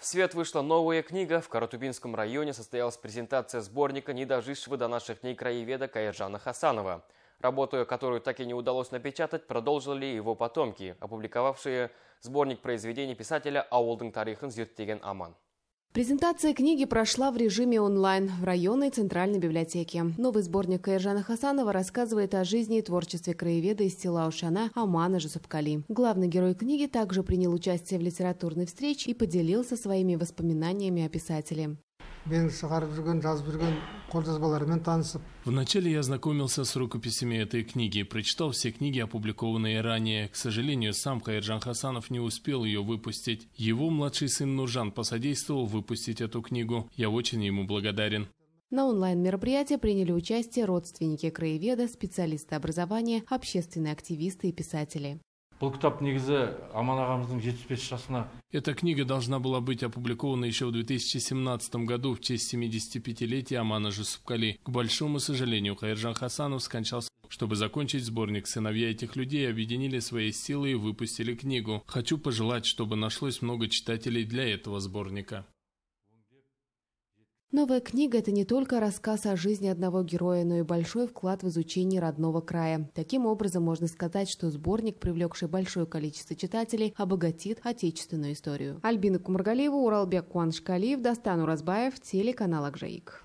В свет вышла новая книга. В Каратубинском районе состоялась презентация сборника «Не дожившего до наших дней краеведа Каиржана Хасанова», работу, которую так и не удалось напечатать, продолжили его потомки, опубликовавшие сборник произведений писателя Ауолдың тарихын зерттеген Аман. Презентация книги прошла в режиме онлайн в районной центральной библиотеке. Новый сборник Каиржана Хасанова рассказывает о жизни и творчестве краеведа из села Ушана Амана Жусупкали. Главный герой книги также принял участие в литературной встрече и поделился своими воспоминаниями о писателе қолжазбаларымен танысып. Вначале я ознакомился с рукописями этой книги, прочитал все книги, опубликованные ранее. К сожалению, сам Каирджан Хасанов не успел ее выпустить. Его младший сын Нуржан посодействовал выпустить эту книгу. Я очень ему благодарен. На онлайн-мероприятии приняли участие родственники краеведа, специалисты образования, общественные активисты и писатели. Эта книга должна была быть опубликована еще в 2017 году в честь 75-летия Амана Жусупкали. К большому сожалению, Хайржан Хасанов скончался. Чтобы закончить сборник, сыновья этих людей объединили свои силы и выпустили книгу. Хочу пожелать, чтобы нашлось много читателей для этого сборника. Новая книга – это не только рассказ о жизни одного героя, но и большой вклад в изучение родного края. Таким образом, можно сказать, что сборник, привлекший большое количество читателей, обогатит отечественную историю. Альбина Кумаргалиева, Уралбек Куаншкалиев, Достану Разбаев, телеканал Акжаик.